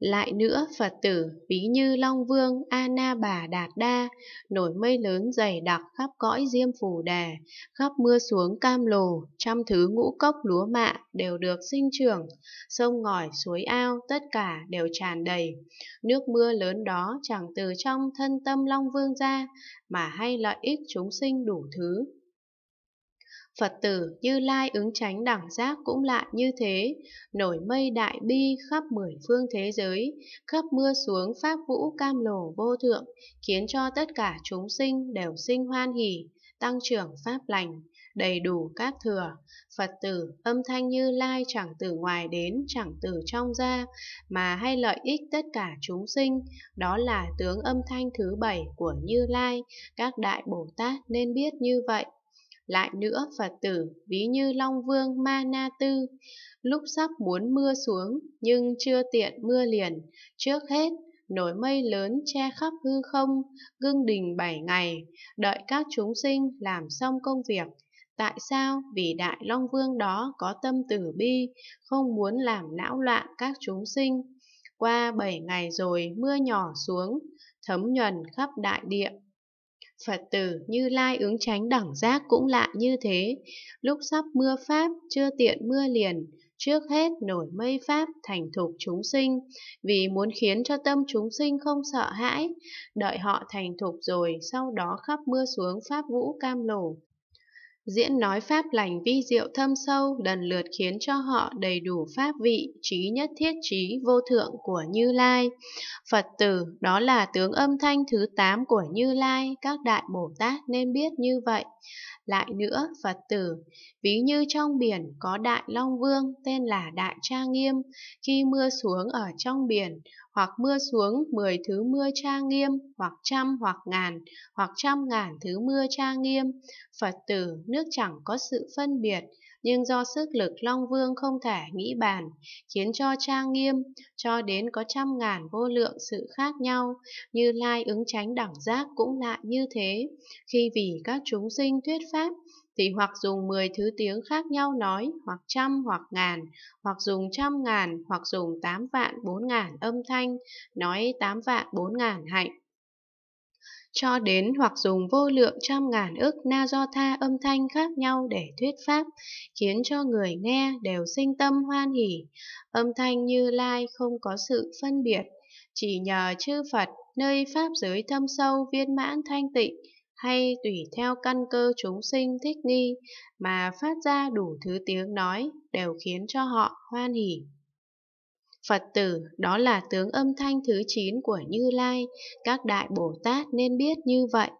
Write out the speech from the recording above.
Lại nữa, Phật tử ví như Long Vương A Na Bà Đạt Đa, nổi mây lớn dày đặc khắp cõi Diêm Phù Đà, khắp mưa xuống cam lồ, trăm thứ ngũ cốc lúa mạ đều được sinh trưởng, sông ngòi, suối ao tất cả đều tràn đầy. Nước mưa lớn đó chẳng từ trong thân tâm Long Vương ra, mà hay lợi ích chúng sinh đủ thứ. Phật tử Như Lai ứng tránh đẳng giác cũng lại như thế, nổi mây đại bi khắp mười phương thế giới, khắp mưa xuống pháp vũ cam lồ vô thượng, khiến cho tất cả chúng sinh đều sinh hoan hỷ, tăng trưởng pháp lành, đầy đủ các thừa. Phật tử, âm thanh Như Lai chẳng từ ngoài đến, chẳng từ trong ra, mà hay lợi ích tất cả chúng sinh, đó là tướng âm thanh thứ bảy của Như Lai, các đại Bồ Tát nên biết như vậy. Lại nữa Phật tử ví như Long Vương Ma Na Tư, lúc sắp muốn mưa xuống nhưng chưa tiện mưa liền, trước hết nổi mây lớn che khắp hư không, gương đình bảy ngày, đợi các chúng sinh làm xong công việc. Tại sao? Vì Đại Long Vương đó có tâm tử bi, không muốn làm não loạn các chúng sinh. Qua bảy ngày rồi mưa nhỏ xuống, thấm nhuần khắp đại địa, Phật tử như lai ứng tránh đẳng giác cũng lạ như thế, lúc sắp mưa Pháp chưa tiện mưa liền, trước hết nổi mây Pháp thành thục chúng sinh, vì muốn khiến cho tâm chúng sinh không sợ hãi, đợi họ thành thục rồi sau đó khắp mưa xuống Pháp vũ cam lồ, diễn nói pháp lành vi diệu thâm sâu lần lượt khiến cho họ đầy đủ pháp vị, trí nhất thiết trí vô thượng của Như Lai. Phật tử, đó là tướng âm thanh thứ 8 của Như Lai, các đại Bồ Tát nên biết như vậy. Lại nữa, Phật tử, ví như trong biển có đại long vương tên là Đại Tra Nghiêm, khi mưa xuống ở trong biển, hoặc mưa xuống mười thứ mưa tra nghiêm, hoặc trăm hoặc ngàn, hoặc trăm ngàn thứ mưa tra nghiêm. Phật tử, nước chẳng có sự phân biệt, nhưng do sức lực Long Vương không thể nghĩ bàn, khiến cho tra nghiêm, cho đến có trăm ngàn vô lượng sự khác nhau, như lai ứng tránh đẳng giác cũng lại như thế. Khi vì các chúng sinh thuyết pháp, thì hoặc dùng 10 thứ tiếng khác nhau nói, hoặc trăm hoặc ngàn, hoặc dùng trăm ngàn, hoặc dùng 8 vạn 4 ngàn âm thanh, nói 8 vạn 4 ngàn hạnh. Cho đến hoặc dùng vô lượng trăm ngàn ức na do tha âm thanh khác nhau để thuyết pháp, khiến cho người nghe đều sinh tâm hoan hỷ. Âm thanh như lai không có sự phân biệt, chỉ nhờ chư Phật nơi pháp giới thâm sâu viên mãn thanh tịnh, hay tùy theo căn cơ chúng sinh thích nghi mà phát ra đủ thứ tiếng nói đều khiến cho họ hoan hỉ. Phật tử đó là tướng âm thanh thứ 9 của Như Lai, các đại Bồ Tát nên biết như vậy.